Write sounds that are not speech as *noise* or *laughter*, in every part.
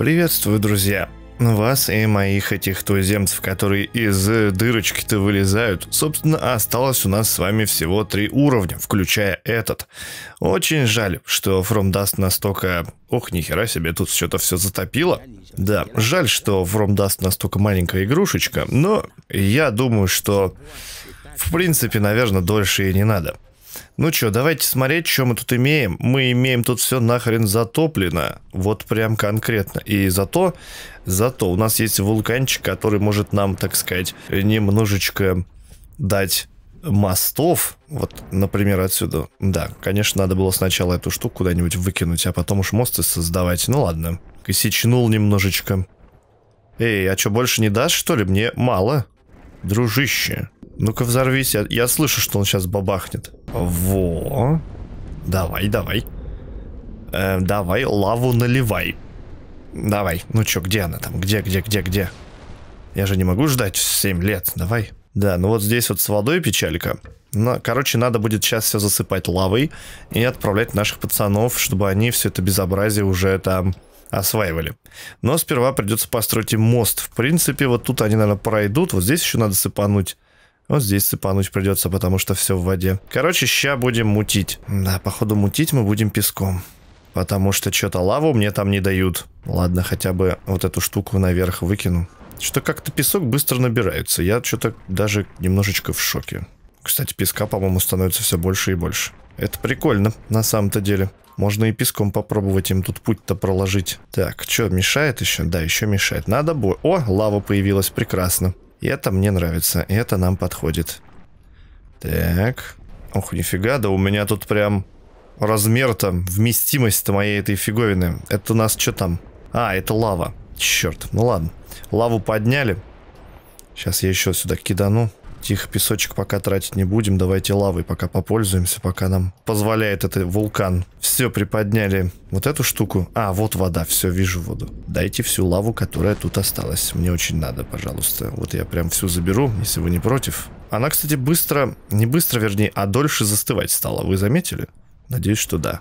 Приветствую, друзья! Вас и моих этих туземцев, которые из дырочки-то вылезают. Собственно, осталось у нас с вами всего три уровня, включая этот. Очень жаль, что From Dust настолько... Ох, нихера себе, тут что-то все затопило. Да, жаль, что From Dust настолько маленькая игрушечка, но я думаю, что... В принципе, наверное, дольше и не надо. Ну что, давайте смотреть, что мы тут имеем. Мы имеем тут все нахрен затоплено. Вот прям конкретно. И зато, зато у нас есть вулканчик, который может нам, так сказать, немножечко дать мостов, вот, например, отсюда. Да, конечно, надо было сначала эту штуку куда-нибудь выкинуть, а потом уж мосты создавать. Ну ладно. Косичнул немножечко. Эй, а что, больше не дашь, что ли? Мне мало. Дружище. Ну-ка взорвись. Я, я слышу, что он сейчас бабахнет. Во. Давай, давай. Э, давай, лаву наливай. Давай. Ну чё, где она там? Где, где, где, где? Я же не могу ждать 7 лет. Давай. Да, ну вот здесь вот с водой печалька. Но, ну, короче, надо будет сейчас все засыпать лавой и отправлять наших пацанов, чтобы они все это безобразие уже там осваивали. Но сперва придется построить им мост. В принципе, вот тут они, наверное, пройдут. Вот здесь еще надо сыпануть вот здесь сыпануть придется, потому что все в воде. Короче, ща будем мутить. Да, походу мутить мы будем песком. Потому что что-то лаву мне там не дают. Ладно, хотя бы вот эту штуку наверх выкину. Что как-то песок быстро набирается. Я что-то даже немножечко в шоке. Кстати, песка, по-моему, становится все больше и больше. Это прикольно, на самом-то деле. Можно и песком попробовать им тут путь-то проложить. Так, что, мешает еще? Да, еще мешает. Надо бой. О, лава появилась, прекрасно. Это мне нравится, это нам подходит. Так. Ох, нифига, да у меня тут прям размер там, вместимость-то моей этой фиговины. Это у нас что там? А, это лава. Черт, ну ладно. Лаву подняли. Сейчас я еще сюда кидану. Тихо, песочек пока тратить не будем. Давайте лавой пока попользуемся, пока нам позволяет этот вулкан. Все, приподняли вот эту штуку. А, вот вода, все, вижу воду. Дайте всю лаву, которая тут осталась. Мне очень надо, пожалуйста. Вот я прям всю заберу, если вы не против. Она, кстати, быстро, не быстро, вернее, а дольше застывать стала. Вы заметили? Надеюсь, что да.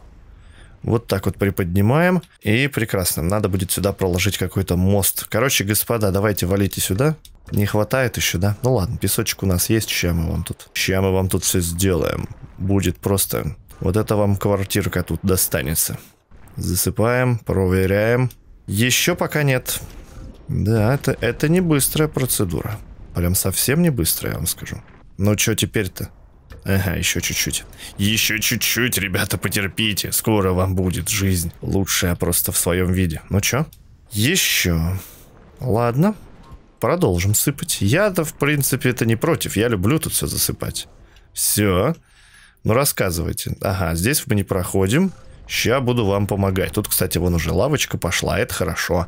Вот так вот приподнимаем. И прекрасно. Надо будет сюда проложить какой-то мост. Короче, господа, давайте валите сюда. Не хватает еще, да? Ну ладно, песочек у нас есть, ща мы вам тут. Ща мы вам тут все сделаем. Будет просто... Вот это вам квартирка тут достанется. Засыпаем, проверяем. Еще пока нет. Да, это, это не быстрая процедура. Прям совсем не быстрая, я вам скажу. Ну что теперь-то? Ага, еще чуть-чуть. Еще чуть-чуть, ребята, потерпите. Скоро вам будет жизнь. Лучшая просто в своем виде. Ну что? Еще. Ладно, Продолжим сыпать. Я-то, в принципе, это не против. Я люблю тут все засыпать. Все. Ну, рассказывайте. Ага, здесь мы не проходим. Ща буду вам помогать. Тут, кстати, вон уже лавочка пошла. Это хорошо.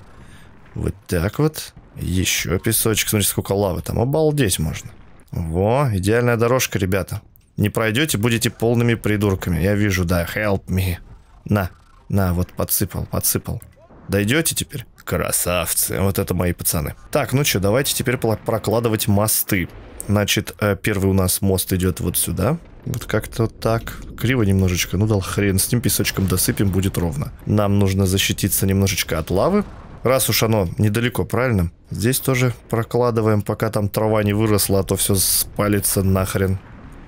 Вот так вот. Еще песочек. Смотрите, сколько лавы там. Обалдеть можно. Во, идеальная дорожка, ребята. Не пройдете, будете полными придурками. Я вижу, да. Help me. На. На, вот подсыпал, подсыпал. Дойдете теперь? Красавцы. Вот это мои пацаны. Так, ну что, давайте теперь прокладывать мосты. Значит, э, первый у нас мост идет вот сюда. Вот как-то так. Криво немножечко. Ну дал хрен с ним, песочком досыпем, будет ровно. Нам нужно защититься немножечко от лавы. Раз уж оно недалеко, правильно? Здесь тоже прокладываем, пока там трава не выросла, а то все спалится нахрен.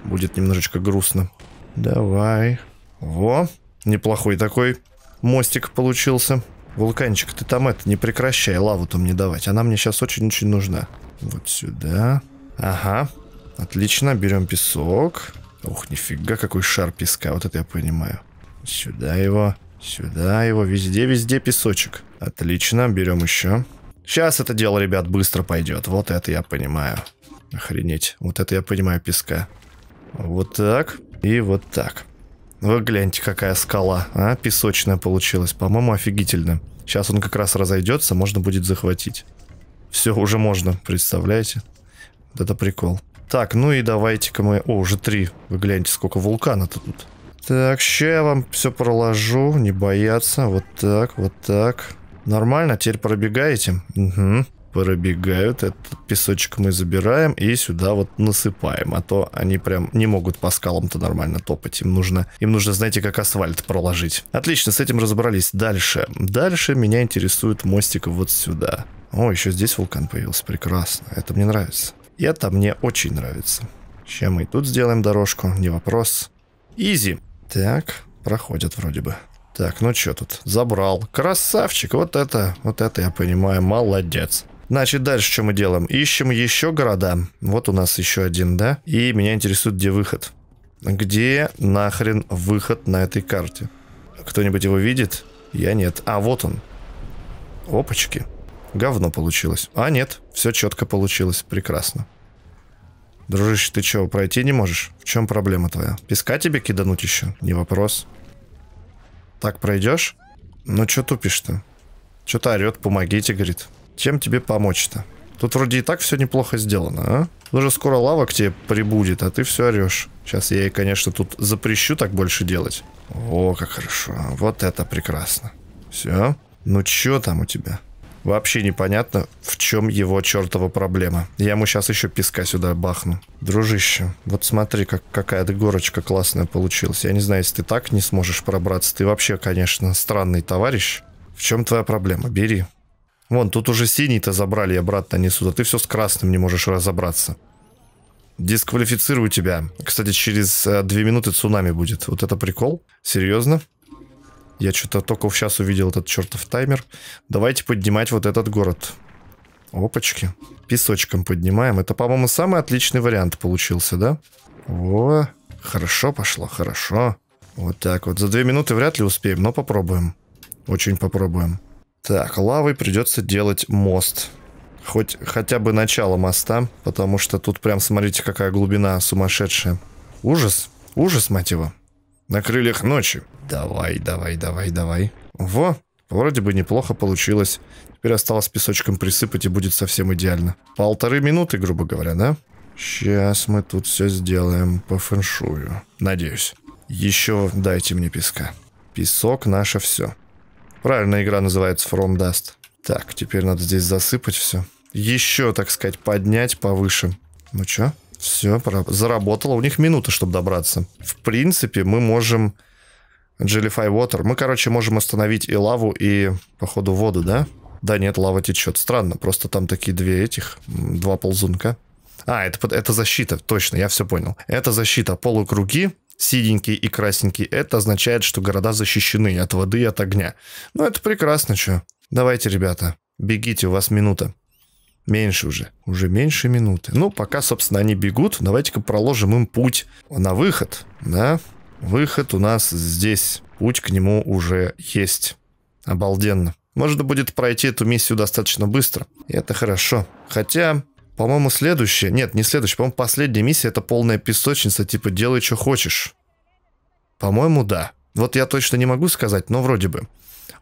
Будет немножечко грустно. Давай. Во, неплохой такой мостик получился. Вулканчик, ты там это не прекращай, лаву там не давать. Она мне сейчас очень-очень нужна. Вот сюда. Ага. Отлично, берем песок. Ух, нифига, какой шар песка, вот это я понимаю. Сюда его, сюда его, везде-везде песочек. Отлично, берем еще. Сейчас это дело, ребят, быстро пойдет. Вот это я понимаю. Охренеть, вот это я понимаю песка. Вот так и вот так. Вы гляньте, какая скала, а? Песочная получилась. По-моему, офигительно. Сейчас он как раз разойдется, можно будет захватить. Все, уже можно, представляете? Вот это прикол. Так, ну и давайте-ка мы... О, уже три. Вы гляньте, сколько вулкана-то тут. Так, ща я вам все проложу, не бояться. Вот так, вот так. Нормально, теперь пробегаете? Угу пробегают. Этот песочек мы забираем и сюда вот насыпаем. А то они прям не могут по скалам-то нормально топать. Им нужно, им нужно, знаете, как асфальт проложить. Отлично, с этим разобрались. Дальше. Дальше меня интересует мостик вот сюда. О, еще здесь вулкан появился. Прекрасно. Это мне нравится. И это мне очень нравится. Сейчас мы и тут сделаем дорожку. Не вопрос. Изи. Так, проходят вроде бы. Так, ну что тут? Забрал. Красавчик. Вот это, вот это я понимаю. Молодец. Значит, дальше что мы делаем? Ищем еще города. Вот у нас еще один, да? И меня интересует, где выход. Где нахрен выход на этой карте? Кто-нибудь его видит? Я нет. А, вот он. Опачки. Говно получилось. А, нет. Все четко получилось. Прекрасно. Дружище, ты чего, пройти не можешь? В чем проблема твоя? Песка тебе кидануть еще? Не вопрос. Так пройдешь? Ну, что тупишь-то? Что-то орет, помогите, говорит. Чем тебе помочь-то? Тут вроде и так все неплохо сделано, а? Ну, уже скоро лава к тебе прибудет, а ты все орешь. Сейчас я ей, конечно, тут запрещу так больше делать. О, как хорошо. Вот это прекрасно. Все. Ну что там у тебя? Вообще непонятно, в чем его чертова проблема. Я ему сейчас еще песка сюда бахну. Дружище, вот смотри, как, какая то горочка классная получилась. Я не знаю, если ты так не сможешь пробраться, ты вообще, конечно, странный товарищ. В чем твоя проблема? Бери. Вон, тут уже синий-то забрали обратно несут, а ты все с красным не можешь разобраться. Дисквалифицирую тебя. Кстати, через э, две минуты цунами будет. Вот это прикол. Серьезно? Я что-то только сейчас увидел этот чертов таймер. Давайте поднимать вот этот город. Опачки. Песочком поднимаем. Это, по-моему, самый отличный вариант получился, да? Во. хорошо пошло, хорошо. Вот так вот. За две минуты вряд ли успеем, но попробуем. Очень попробуем. Так, лавой придется делать мост. Хоть хотя бы начало моста, потому что тут прям, смотрите, какая глубина сумасшедшая. Ужас, ужас, мать его. На крыльях ночи. Давай, давай, давай, давай. Во, вроде бы неплохо получилось. Теперь осталось песочком присыпать и будет совсем идеально. Полторы минуты, грубо говоря, да? Сейчас мы тут все сделаем по фэншую. Надеюсь. Еще дайте мне песка. Песок наше все. Правильно, игра называется From Dust. Так, теперь надо здесь засыпать все. Еще, так сказать, поднять повыше. Ну что? Все, заработало. У них минута, чтобы добраться. В принципе, мы можем... Jellyfy Water. Мы, короче, можем остановить и лаву, и, походу, воду, да? Да нет, лава течет. Странно, просто там такие две этих, два ползунка. А, это, это защита, точно, я все понял. Это защита полукруги, синенький и красненький, это означает, что города защищены от воды и от огня. Ну, это прекрасно, что. Давайте, ребята, бегите, у вас минута. Меньше уже. Уже меньше минуты. Ну, пока, собственно, они бегут, давайте-ка проложим им путь на выход. Да, выход у нас здесь. Путь к нему уже есть. Обалденно. Можно будет пройти эту миссию достаточно быстро. И это хорошо. Хотя по-моему, следующая... Нет, не следующая. По-моему, последняя миссия — это полная песочница, типа «делай, что хочешь». По-моему, да. Вот я точно не могу сказать, но вроде бы.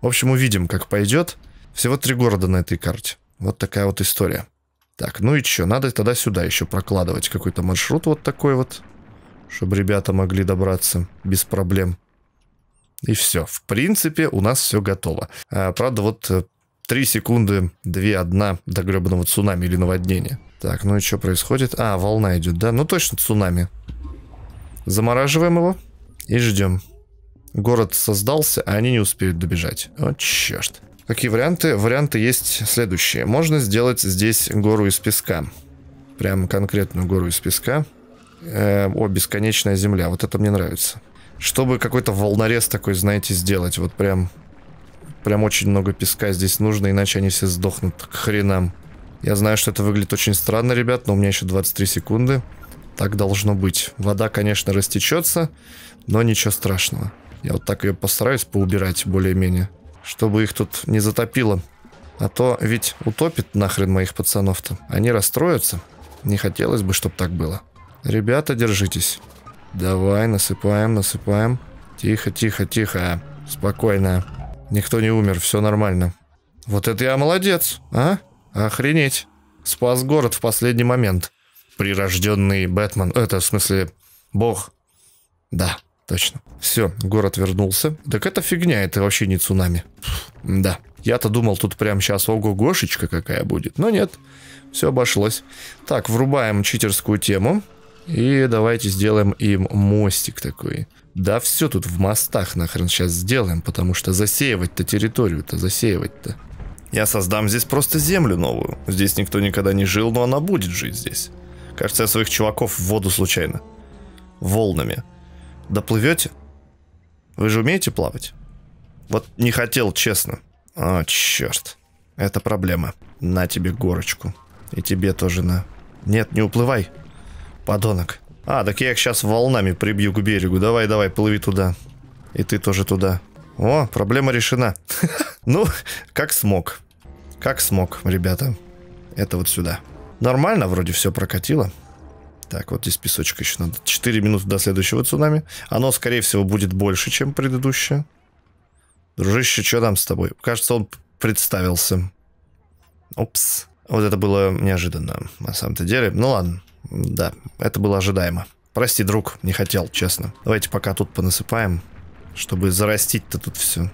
В общем, увидим, как пойдет. Всего три города на этой карте. Вот такая вот история. Так, ну и что, надо тогда сюда еще прокладывать какой-то маршрут вот такой вот, чтобы ребята могли добраться без проблем. И все. В принципе, у нас все готово. А, правда, вот э, 3 секунды, 2, 1 до гребаного цунами или наводнения. Так, ну и что происходит? А, волна идет, да? Ну точно цунами. Замораживаем его и ждем. Город создался, а они не успеют добежать. О, черт. Какие варианты? Варианты есть следующие. Можно сделать здесь гору из песка. Прям конкретную гору из песка. Э, о, бесконечная земля. Вот это мне нравится. Чтобы какой-то волнорез такой, знаете, сделать. Вот прям Прям очень много песка здесь нужно, иначе они все сдохнут к хренам. Я знаю, что это выглядит очень странно, ребят, но у меня еще 23 секунды. Так должно быть. Вода, конечно, растечется, но ничего страшного. Я вот так ее постараюсь поубирать более-менее, чтобы их тут не затопило. А то ведь утопит нахрен моих пацанов-то. Они расстроятся. Не хотелось бы, чтобы так было. Ребята, держитесь. Давай, насыпаем, насыпаем. Тихо, тихо, тихо. Спокойно. Никто не умер, все нормально. Вот это я молодец, а? Охренеть. Спас город в последний момент. Прирожденный Бэтмен. Это, в смысле, бог. Да, точно. Все, город вернулся. Так это фигня, это вообще не цунами. Да. Я-то думал, тут прям сейчас ого-гошечка какая будет. Но нет, все обошлось. Так, врубаем читерскую тему. И давайте сделаем им мостик такой. Да все тут в мостах нахрен сейчас сделаем, потому что засеивать-то территорию-то, засеивать-то. Я создам здесь просто землю новую. Здесь никто никогда не жил, но она будет жить здесь. Кажется, я своих чуваков в воду случайно. Волнами. Доплывете? Вы же умеете плавать? Вот не хотел, честно. О, а, черт. Это проблема. На тебе горочку. И тебе тоже на. Нет, не уплывай. Подонок. А, так я их сейчас волнами прибью к берегу. Давай, давай, плыви туда. И ты тоже туда. О, проблема решена. *laughs* Ну, как смог. Как смог, ребята. Это вот сюда. Нормально вроде все прокатило. Так, вот здесь песочка еще надо. 4 минуты до следующего цунами. Оно, скорее всего, будет больше, чем предыдущее. Дружище, что там с тобой? Кажется, он представился. Опс. Вот это было неожиданно, на самом-то деле. Ну ладно. Да, это было ожидаемо. Прости, друг, не хотел, честно. Давайте пока тут понасыпаем, чтобы зарастить-то тут все.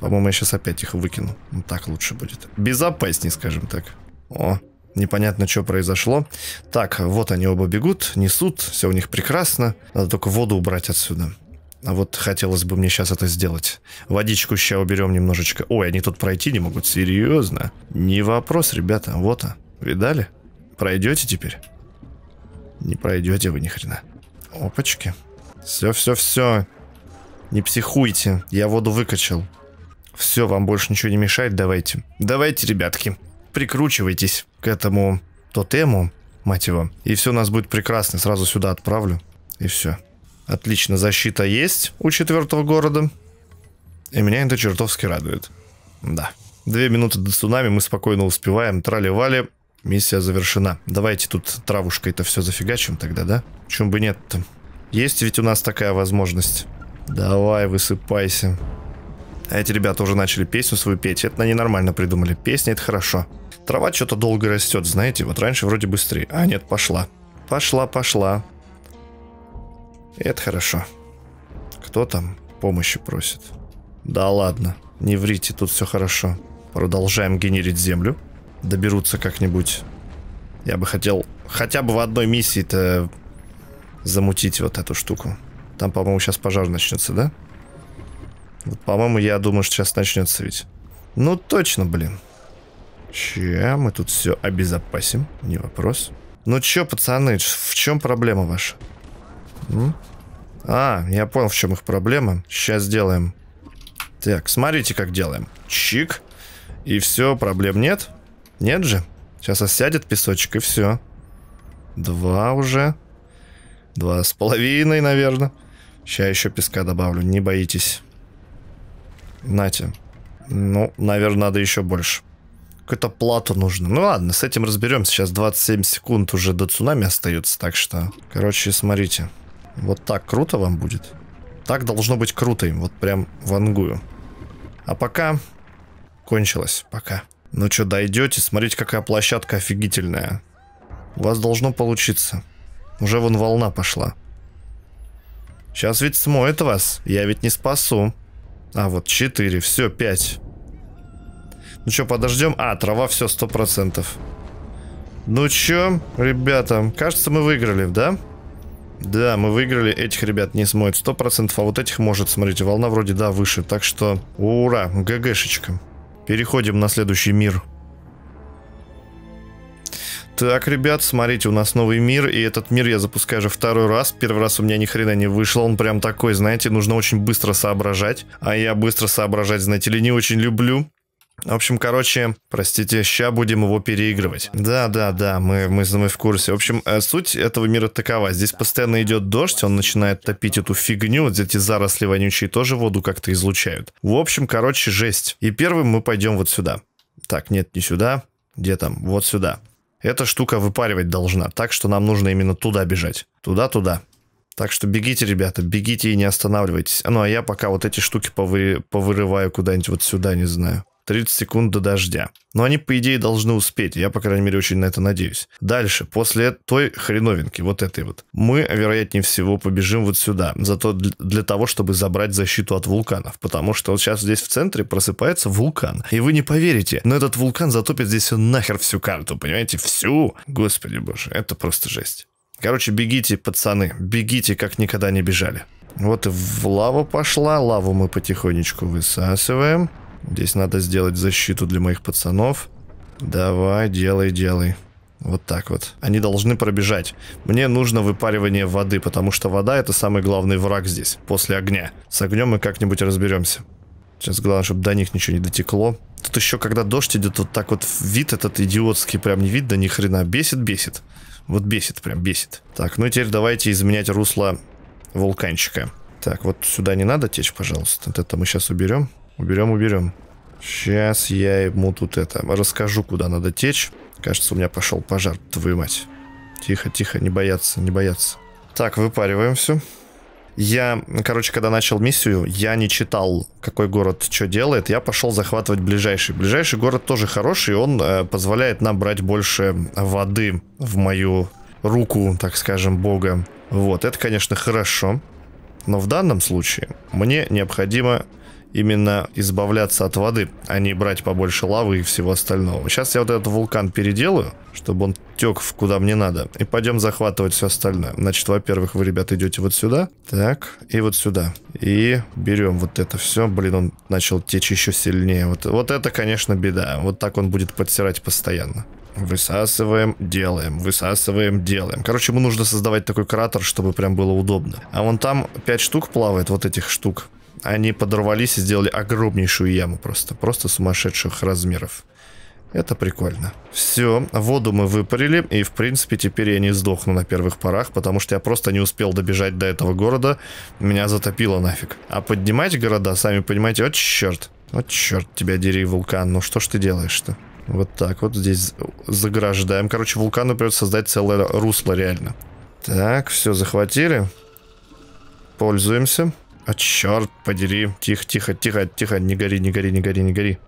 По-моему, я сейчас опять их выкину. Ну, так лучше будет. Безопаснее, скажем так. О, непонятно, что произошло. Так, вот они оба бегут, несут, все у них прекрасно. Надо только воду убрать отсюда. А вот хотелось бы мне сейчас это сделать. Водичку сейчас уберем немножечко. Ой, они тут пройти не могут, серьезно. Не вопрос, ребята, вот а. Видали? Пройдете теперь? Не пройдете вы ни хрена. Опачки. Все-все-все. Не психуйте. Я воду выкачал. Все, вам больше ничего не мешает, давайте. Давайте, ребятки. Прикручивайтесь к этому тотему, мать его. И все у нас будет прекрасно. Сразу сюда отправлю. И все. Отлично, защита есть у четвертого города. И меня это чертовски радует. Да. Две минуты до цунами мы спокойно успеваем. Трали-вали. Миссия завершена. Давайте тут травушкой это все зафигачим тогда, да? Чем бы нет-то? Есть ведь у нас такая возможность. Давай, высыпайся. А эти ребята уже начали песню свою петь. Это они нормально придумали. Песня — это хорошо. Трава что-то долго растет, знаете. Вот раньше вроде быстрее. А, нет, пошла. Пошла, пошла. Это хорошо. Кто там помощи просит? Да ладно. Не врите, тут все хорошо. Продолжаем генерить землю доберутся как-нибудь. Я бы хотел хотя бы в одной миссии-то замутить вот эту штуку. Там, по-моему, сейчас пожар начнется, да? Вот, по-моему, я думаю, что сейчас начнется ведь. Ну, точно, блин. Че, мы тут все обезопасим, не вопрос. Ну че, пацаны, в чем проблема ваша? М? А, я понял, в чем их проблема. Сейчас сделаем. Так, смотрите, как делаем. Чик. И все, проблем нет. Нет же? Сейчас осядет песочек и все. Два уже. Два с половиной, наверное. Сейчас еще песка добавлю, не боитесь. Нате. Ну, наверное, надо еще больше. Какая-то плата нужна. Ну ладно, с этим разберемся. Сейчас 27 секунд уже до цунами остается, так что... Короче, смотрите. Вот так круто вам будет. Так должно быть круто им, вот прям вангую. А пока кончилось. Пока. Ну что, дойдете? Смотрите, какая площадка офигительная. У вас должно получиться. Уже вон волна пошла. Сейчас ведь смоет вас. Я ведь не спасу. А, вот 4. Все, 5. Ну что, подождем? А, трава все 100%. Ну что, ребята, кажется, мы выиграли, да? Да, мы выиграли. Этих ребят не смоет 100%, а вот этих может. Смотрите, волна вроде, да, выше. Так что, ура, ГГшечка. Переходим на следующий мир. Так, ребят, смотрите, у нас новый мир, и этот мир я запускаю уже второй раз. Первый раз у меня ни хрена не вышло, он прям такой, знаете, нужно очень быстро соображать. А я быстро соображать, знаете ли, не очень люблю. В общем, короче, простите, ща будем его переигрывать. Да, да, да, мы, мы, мы в курсе. В общем, э, суть этого мира такова. Здесь постоянно идет дождь, он начинает топить эту фигню, вот эти заросли вонючие тоже воду как-то излучают. В общем, короче, жесть. И первым мы пойдем вот сюда. Так, нет, не сюда. Где там? Вот сюда. Эта штука выпаривать должна, так что нам нужно именно туда бежать. Туда-туда. Так что бегите, ребята, бегите и не останавливайтесь. Ну, а я пока вот эти штуки повы... повырываю куда-нибудь вот сюда, не знаю. 30 секунд до дождя. Но они, по идее, должны успеть. Я, по крайней мере, очень на это надеюсь. Дальше, после той хреновинки, вот этой вот, мы, вероятнее всего, побежим вот сюда. Зато для того, чтобы забрать защиту от вулканов. Потому что вот сейчас здесь в центре просыпается вулкан. И вы не поверите, но этот вулкан затопит здесь нахер всю карту, понимаете? Всю! Господи боже, это просто жесть. Короче, бегите, пацаны, бегите, как никогда не бежали. Вот и в лаву пошла, лаву мы потихонечку высасываем. Здесь надо сделать защиту для моих пацанов. Давай, делай, делай. Вот так вот. Они должны пробежать. Мне нужно выпаривание воды, потому что вода это самый главный враг здесь, после огня. С огнем мы как-нибудь разберемся. Сейчас главное, чтобы до них ничего не дотекло. Тут еще, когда дождь идет, вот так вот вид этот идиотский, прям не видно ни хрена. Бесит, бесит. Вот бесит, прям бесит. Так, ну и теперь давайте изменять русло вулканчика. Так, вот сюда не надо течь, пожалуйста. Вот это мы сейчас уберем. Уберем, уберем. Сейчас я ему тут это... Расскажу, куда надо течь. Кажется, у меня пошел пожар, твою мать. Тихо, тихо, не бояться, не бояться. Так, выпариваем все. Я, короче, когда начал миссию, я не читал, какой город что делает. Я пошел захватывать ближайший. Ближайший город тоже хороший, он э, позволяет нам брать больше воды в мою руку, так скажем, бога. Вот, это, конечно, хорошо. Но в данном случае мне необходимо именно избавляться от воды, а не брать побольше лавы и всего остального. Сейчас я вот этот вулкан переделаю, чтобы он тек в куда мне надо. И пойдем захватывать все остальное. Значит, во-первых, вы, ребята, идете вот сюда. Так, и вот сюда. И берем вот это все. Блин, он начал течь еще сильнее. Вот, вот это, конечно, беда. Вот так он будет подсирать постоянно. Высасываем, делаем, высасываем, делаем. Короче, ему нужно создавать такой кратер, чтобы прям было удобно. А вон там 5 штук плавает, вот этих штук они подорвались и сделали огромнейшую яму просто. Просто сумасшедших размеров. Это прикольно. Все, воду мы выпарили, и в принципе теперь я не сдохну на первых порах, потому что я просто не успел добежать до этого города, меня затопило нафиг. А поднимать города, сами понимаете, вот черт, вот черт тебя дери, вулкан, ну что ж ты делаешь-то? Вот так вот здесь заграждаем. Короче, вулкану придется создать целое русло реально. Так, все, захватили. Пользуемся. А черт подери. Тихо, тихо, тихо, тихо. Не гори, не гори, не гори, не гори.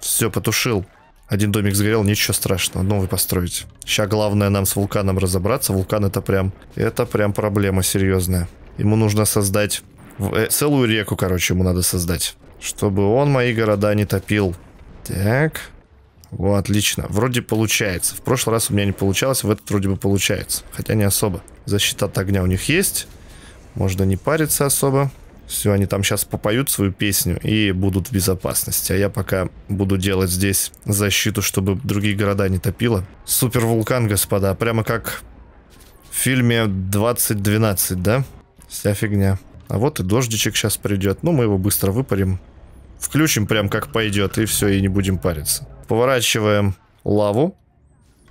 Все, потушил. Один домик сгорел, ничего страшного, новый построить. Сейчас главное нам с вулканом разобраться. Вулкан это прям, это прям проблема серьезная. Ему нужно создать в, э, целую реку, короче, ему надо создать. Чтобы он мои города не топил. Так. вот отлично. Вроде получается. В прошлый раз у меня не получалось, в этот вроде бы получается. Хотя не особо. Защита от огня у них есть. Можно не париться особо. Все, они там сейчас попоют свою песню и будут в безопасности. А я пока буду делать здесь защиту, чтобы другие города не топило. Супер вулкан, господа. Прямо как в фильме 2012, да? Вся фигня. А вот и дождичек сейчас придет. Ну, мы его быстро выпарим. Включим прям как пойдет, и все, и не будем париться. Поворачиваем лаву.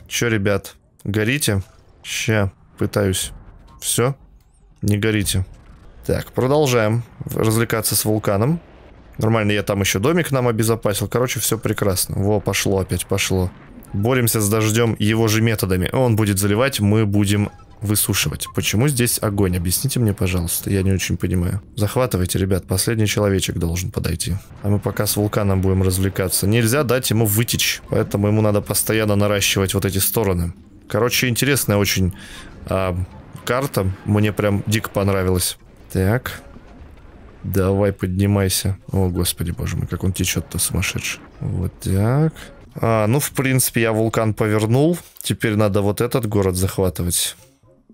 Че, ребят, горите? Ща, пытаюсь. Все, не горите. Так, продолжаем развлекаться с вулканом. Нормально, я там еще домик нам обезопасил. Короче, все прекрасно. Во, пошло опять, пошло. Боремся с дождем его же методами. Он будет заливать, мы будем высушивать. Почему здесь огонь? Объясните мне, пожалуйста. Я не очень понимаю. Захватывайте, ребят. Последний человечек должен подойти. А мы пока с вулканом будем развлекаться. Нельзя дать ему вытечь. Поэтому ему надо постоянно наращивать вот эти стороны. Короче, интересная очень а, карта. Мне прям дико понравилась. Так. Давай, поднимайся. О, господи, боже мой, как он течет-то сумасшедший. Вот так. А, ну, в принципе, я вулкан повернул. Теперь надо вот этот город захватывать.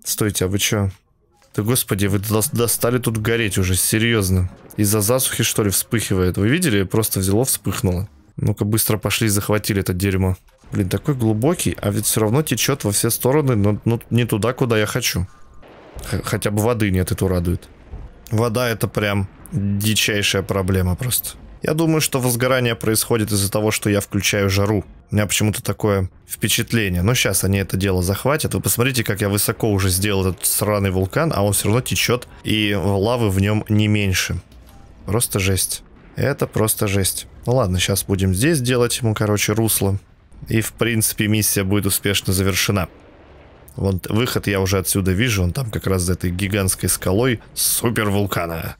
Стойте, а вы чё? Да господи, вы достали тут гореть уже, серьезно. Из-за засухи, что ли, вспыхивает. Вы видели? Просто взяло, вспыхнуло. Ну-ка, быстро пошли, захватили это дерьмо. Блин, такой глубокий, а ведь все равно течет во все стороны, но, но ну, не туда, куда я хочу. Х хотя бы воды нет, это радует. Вода это прям дичайшая проблема просто. Я думаю, что возгорание происходит из-за того, что я включаю жару. У меня почему-то такое впечатление. Но сейчас они это дело захватят. Вы посмотрите, как я высоко уже сделал этот сраный вулкан, а он все равно течет, и лавы в нем не меньше. Просто жесть. Это просто жесть. Ну ладно, сейчас будем здесь делать ему, короче, русло. И, в принципе, миссия будет успешно завершена. Вон выход я уже отсюда вижу, он там как раз за этой гигантской скалой супер вулкана.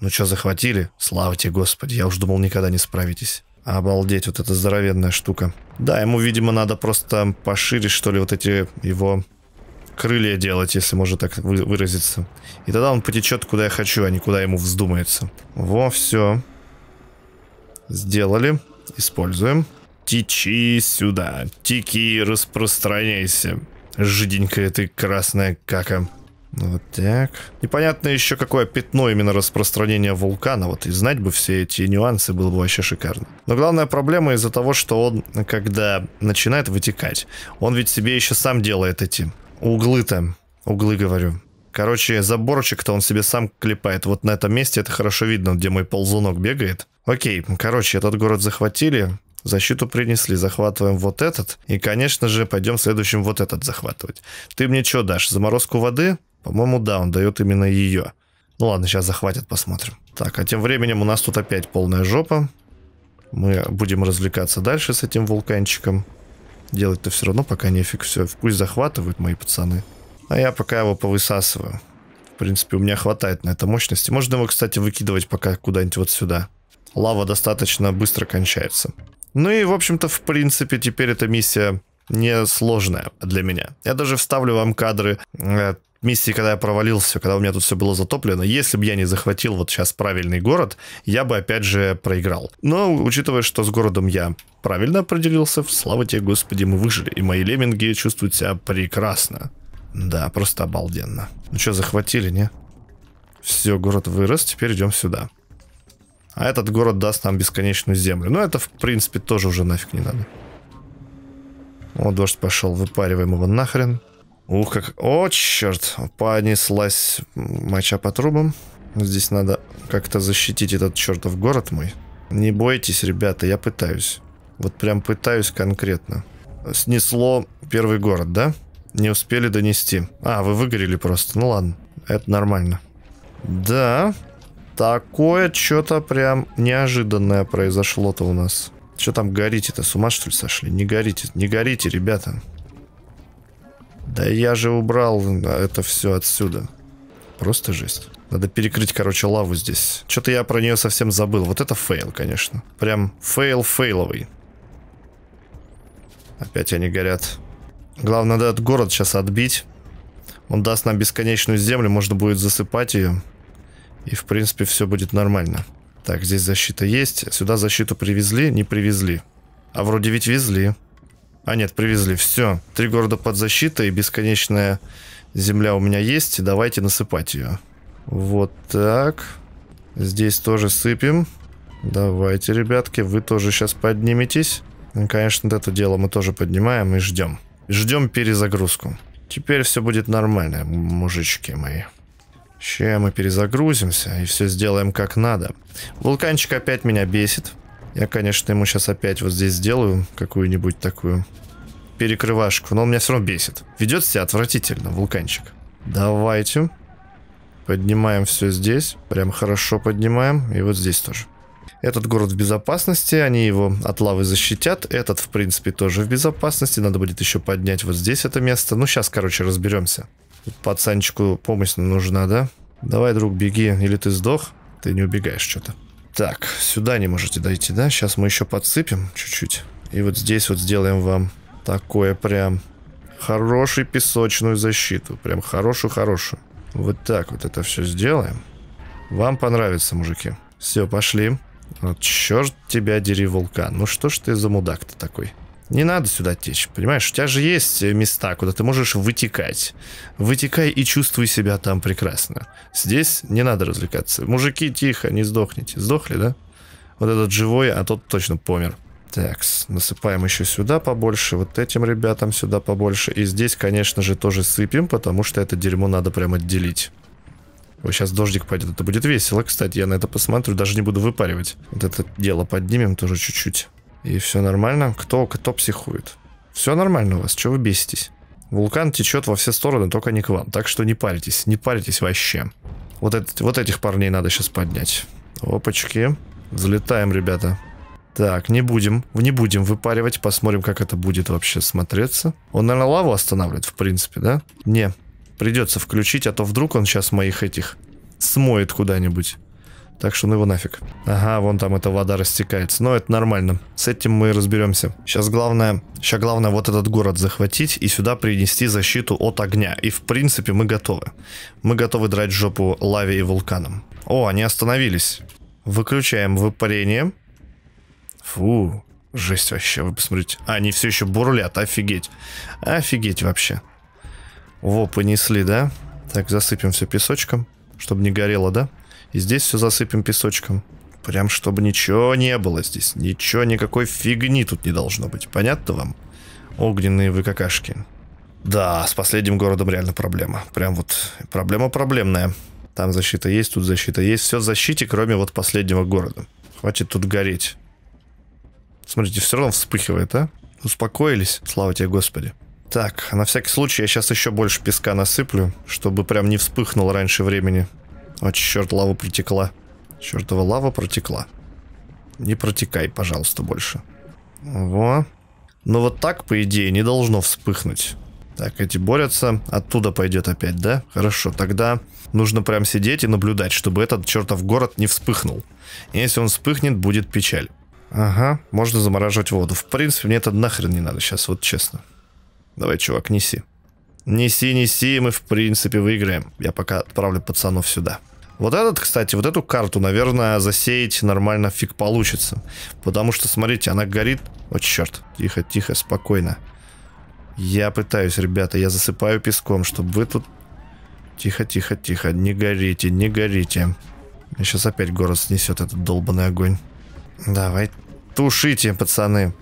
Ну что, захватили? Слава тебе, Господи, я уж думал, никогда не справитесь. Обалдеть, вот эта здоровенная штука. Да, ему, видимо, надо просто пошире, что ли, вот эти его крылья делать, если можно так выразиться. И тогда он потечет, куда я хочу, а не куда ему вздумается. Во, все. Сделали. Используем. Течи сюда. Тики, распространяйся. Жиденькая ты красная кака. Вот так. Непонятно еще, какое пятно именно распространения вулкана. Вот и знать бы все эти нюансы было бы вообще шикарно. Но главная проблема из-за того, что он, когда начинает вытекать, он ведь себе еще сам делает эти углы там. Углы, говорю. Короче, заборчик-то он себе сам клепает. Вот на этом месте это хорошо видно, где мой ползунок бегает. Окей, короче, этот город захватили. Защиту принесли, захватываем вот этот. И, конечно же, пойдем следующим вот этот захватывать. Ты мне что дашь, заморозку воды? По-моему, да, он дает именно ее. Ну ладно, сейчас захватят, посмотрим. Так, а тем временем у нас тут опять полная жопа. Мы будем развлекаться дальше с этим вулканчиком. Делать-то все равно пока нефиг. Все, пусть захватывают мои пацаны. А я пока его повысасываю. В принципе, у меня хватает на это мощности. Можно его, кстати, выкидывать пока куда-нибудь вот сюда. Лава достаточно быстро кончается. Ну и, в общем-то, в принципе, теперь эта миссия несложная для меня. Я даже вставлю вам кадры э, миссии, когда я провалился, когда у меня тут все было затоплено. Если бы я не захватил вот сейчас правильный город, я бы опять же проиграл. Но учитывая, что с городом я правильно определился, слава тебе, Господи, мы выжили. И мои лемминги чувствуют себя прекрасно. Да, просто обалденно. Ну что, захватили, не? Все, город вырос, теперь идем сюда. А этот город даст нам бесконечную землю. Но ну, это, в принципе, тоже уже нафиг не надо. Вот дождь пошел. Выпариваем его нахрен. Ух, как... О, черт. Понеслась моча по трубам. Здесь надо как-то защитить этот чертов город мой. Не бойтесь, ребята, я пытаюсь. Вот прям пытаюсь конкретно. Снесло первый город, да? Не успели донести. А, вы выгорели просто. Ну ладно, это нормально. Да, Такое что-то прям неожиданное произошло-то у нас. Что там горите-то? С ума что ли сошли? Не горите, не горите, ребята. Да я же убрал а, это все отсюда. Просто жесть. Надо перекрыть, короче, лаву здесь. Что-то я про нее совсем забыл. Вот это фейл, конечно. Прям фейл фейловый. Опять они горят. Главное, надо этот город сейчас отбить. Он даст нам бесконечную землю, можно будет засыпать ее. И, в принципе, все будет нормально. Так, здесь защита есть. Сюда защиту привезли, не привезли. А вроде ведь везли. А нет, привезли. Все. Три города под защитой. Бесконечная земля у меня есть. Давайте насыпать ее. Вот так. Здесь тоже сыпем. Давайте, ребятки, вы тоже сейчас подниметесь. Ну, конечно, это дело мы тоже поднимаем и ждем. Ждем перезагрузку. Теперь все будет нормально, мужички мои. Ща мы перезагрузимся и все сделаем как надо. Вулканчик опять меня бесит. Я, конечно, ему сейчас опять вот здесь сделаю какую-нибудь такую перекрывашку, но он меня все равно бесит. Ведет себя отвратительно, вулканчик. Давайте. Поднимаем все здесь. Прям хорошо поднимаем. И вот здесь тоже. Этот город в безопасности, они его от лавы защитят. Этот, в принципе, тоже в безопасности. Надо будет еще поднять вот здесь это место. Ну, сейчас, короче, разберемся. Тут пацанчику помощь нужна, да? Давай, друг, беги, или ты сдох, ты не убегаешь что-то. Так, сюда не можете дойти, да? Сейчас мы еще подсыпем чуть-чуть. И вот здесь вот сделаем вам такое прям хорошую песочную защиту. Прям хорошую-хорошую. Вот так вот это все сделаем. Вам понравится, мужики. Все, пошли. Вот черт тебя, дери вулкан. Ну что ж ты за мудак-то такой? Не надо сюда течь, понимаешь? У тебя же есть э, места, куда ты можешь вытекать. Вытекай и чувствуй себя там прекрасно. Здесь не надо развлекаться. Мужики, тихо, не сдохните. Сдохли, да? Вот этот живой, а тот точно помер. Так, насыпаем еще сюда побольше, вот этим ребятам сюда побольше. И здесь, конечно же, тоже сыпем, потому что это дерьмо надо прям отделить. Вот сейчас дождик пойдет, это будет весело, кстати, я на это посмотрю, даже не буду выпаривать. Вот это дело поднимем тоже чуть-чуть. И все нормально. Кто, кто психует? Все нормально у вас, чего вы беситесь? Вулкан течет во все стороны, только не к вам. Так что не парьтесь, не парьтесь вообще. Вот, этот, вот этих парней надо сейчас поднять. Опачки. Взлетаем, ребята. Так, не будем, не будем выпаривать, посмотрим, как это будет вообще смотреться. Он, наверное, лаву останавливает, в принципе, да? Не, придется включить, а то вдруг он сейчас моих этих смоет куда-нибудь. Так что ну его нафиг. Ага, вон там эта вода растекается. Но это нормально. С этим мы разберемся. Сейчас главное, сейчас главное вот этот город захватить и сюда принести защиту от огня. И в принципе мы готовы. Мы готовы драть жопу лаве и вулканам. О, они остановились. Выключаем выпарение. Фу, жесть вообще, вы посмотрите. А, они все еще бурлят, офигеть. Офигеть вообще. Во, понесли, да? Так, засыпем все песочком, чтобы не горело, да? И здесь все засыпем песочком. Прям чтобы ничего не было здесь. Ничего, никакой фигни тут не должно быть. Понятно вам? Огненные вы какашки. Да, с последним городом реально проблема. Прям вот проблема проблемная. Там защита есть, тут защита есть. Все в защите, кроме вот последнего города. Хватит тут гореть. Смотрите, все равно вспыхивает, а? Успокоились? Слава тебе, Господи. Так, на всякий случай я сейчас еще больше песка насыплю, чтобы прям не вспыхнул раньше времени. О, а черт, лава протекла. Чертова лава протекла. Не протекай, пожалуйста, больше. Во. Но ну, вот так, по идее, не должно вспыхнуть. Так, эти борются. Оттуда пойдет опять, да? Хорошо, тогда нужно прям сидеть и наблюдать, чтобы этот чертов город не вспыхнул. Если он вспыхнет, будет печаль. Ага, можно замораживать воду. В принципе, мне это нахрен не надо сейчас, вот честно. Давай, чувак, неси. Неси, неси, мы в принципе выиграем. Я пока отправлю пацанов сюда. Вот этот, кстати, вот эту карту, наверное, засеять нормально фиг получится. Потому что, смотрите, она горит. Вот черт. Тихо, тихо, спокойно. Я пытаюсь, ребята, я засыпаю песком, чтобы вы тут... Тихо, тихо, тихо. Не горите, не горите. Меня сейчас опять город снесет этот долбанный огонь. Давай, тушите, пацаны.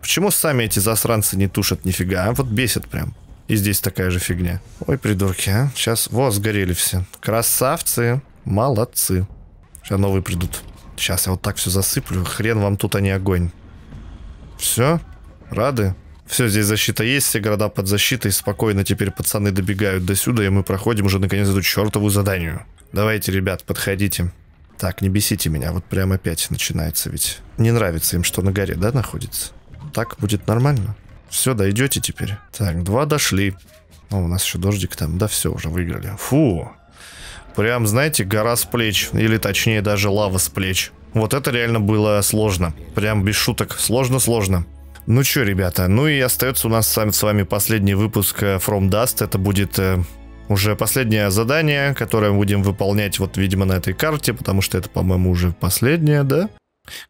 Почему сами эти засранцы не тушат нифига? А? вот бесит прям. И здесь такая же фигня. Ой, придурки, а. Сейчас, вот, сгорели все. Красавцы. Молодцы. Сейчас новые придут. Сейчас я вот так все засыплю. Хрен вам тут, а не огонь. Все? Рады? Все, здесь защита есть, все города под защитой. Спокойно теперь пацаны добегают до сюда, и мы проходим уже наконец эту чертову заданию. Давайте, ребят, подходите. Так, не бесите меня, вот прям опять начинается ведь. Не нравится им, что на горе, да, находится? Так будет нормально? Все, дойдете теперь. Так, два дошли. О, у нас еще дождик там. Да все, уже выиграли. Фу. Прям, знаете, гора с плеч. Или точнее даже лава с плеч. Вот это реально было сложно. Прям без шуток. Сложно-сложно. Ну что, ребята, ну и остается у нас с вами последний выпуск э, From Dust. Это будет э, уже последнее задание, которое мы будем выполнять вот, видимо, на этой карте, потому что это, по-моему, уже последнее, да?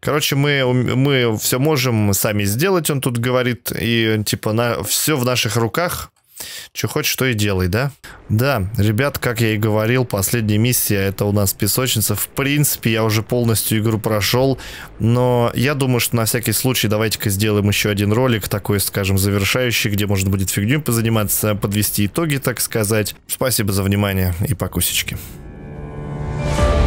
Короче, мы, мы все можем сами сделать, он тут говорит, и типа на, все в наших руках, что хочешь, то и делай, да? Да, ребят, как я и говорил, последняя миссия это у нас песочница. В принципе, я уже полностью игру прошел, но я думаю, что на всякий случай давайте-ка сделаем еще один ролик, такой, скажем, завершающий, где можно будет фигню позаниматься, подвести итоги, так сказать. Спасибо за внимание и покусечки. Thank